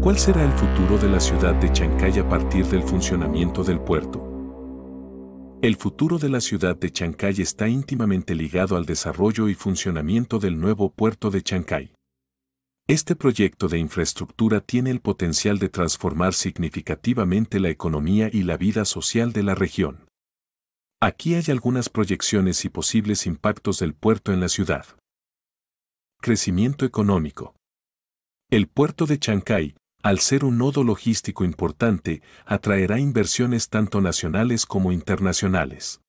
¿Cuál será el futuro de la ciudad de Chancay a partir del funcionamiento del puerto? El futuro de la ciudad de Chancay está íntimamente ligado al desarrollo y funcionamiento del nuevo puerto de Chancay. Este proyecto de infraestructura tiene el potencial de transformar significativamente la economía y la vida social de la región. Aquí hay algunas proyecciones y posibles impactos del puerto en la ciudad. Crecimiento económico. El puerto de Chancay, al ser un nodo logístico importante, atraerá inversiones tanto nacionales como internacionales.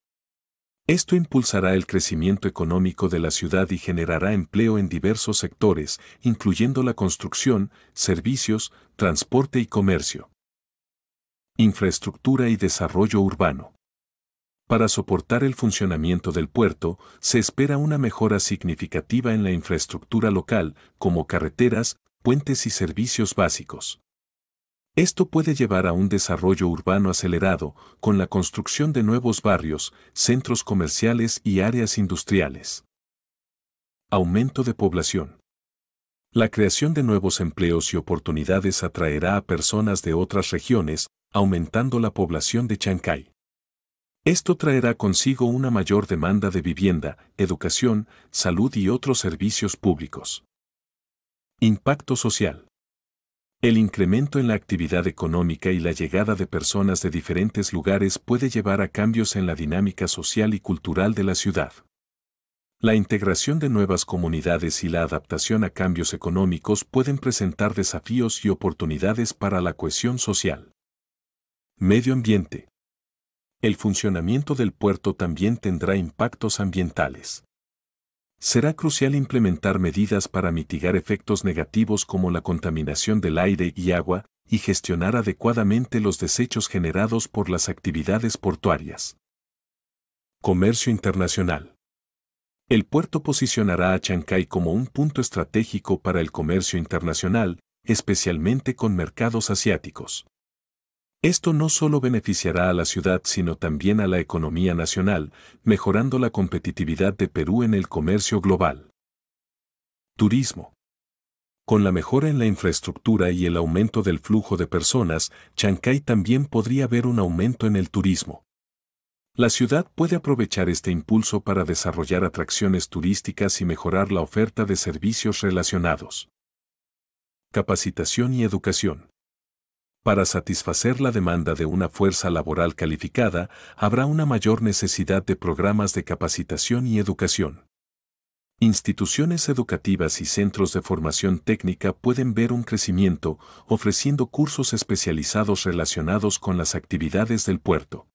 Esto impulsará el crecimiento económico de la ciudad y generará empleo en diversos sectores, incluyendo la construcción, servicios, transporte y comercio. Infraestructura y desarrollo urbano. Para soportar el funcionamiento del puerto, se espera una mejora significativa en la infraestructura local, como carreteras, puentes y servicios básicos. Esto puede llevar a un desarrollo urbano acelerado con la construcción de nuevos barrios, centros comerciales y áreas industriales. Aumento de población. La creación de nuevos empleos y oportunidades atraerá a personas de otras regiones, aumentando la población de Chancay. Esto traerá consigo una mayor demanda de vivienda, educación, salud y otros servicios públicos. Impacto social. El incremento en la actividad económica y la llegada de personas de diferentes lugares puede llevar a cambios en la dinámica social y cultural de la ciudad. La integración de nuevas comunidades y la adaptación a cambios económicos pueden presentar desafíos y oportunidades para la cohesión social. Medio ambiente. El funcionamiento del puerto también tendrá impactos ambientales será crucial implementar medidas para mitigar efectos negativos como la contaminación del aire y agua y gestionar adecuadamente los desechos generados por las actividades portuarias. Comercio internacional. El puerto posicionará a Chancay como un punto estratégico para el comercio internacional, especialmente con mercados asiáticos. Esto no solo beneficiará a la ciudad sino también a la economía nacional, mejorando la competitividad de Perú en el comercio global. Turismo. Con la mejora en la infraestructura y el aumento del flujo de personas, Chancay también podría ver un aumento en el turismo. La ciudad puede aprovechar este impulso para desarrollar atracciones turísticas y mejorar la oferta de servicios relacionados. Capacitación y educación. Para satisfacer la demanda de una fuerza laboral calificada, habrá una mayor necesidad de programas de capacitación y educación. Instituciones educativas y centros de formación técnica pueden ver un crecimiento ofreciendo cursos especializados relacionados con las actividades del puerto.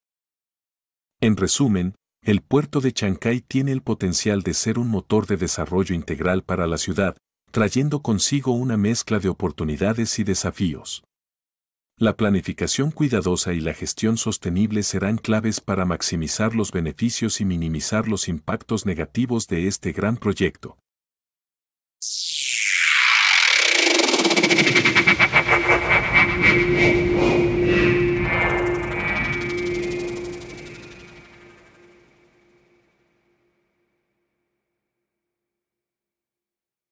En resumen, el puerto de Chancay tiene el potencial de ser un motor de desarrollo integral para la ciudad, trayendo consigo una mezcla de oportunidades y desafíos. La planificación cuidadosa y la gestión sostenible serán claves para maximizar los beneficios y minimizar los impactos negativos de este gran proyecto.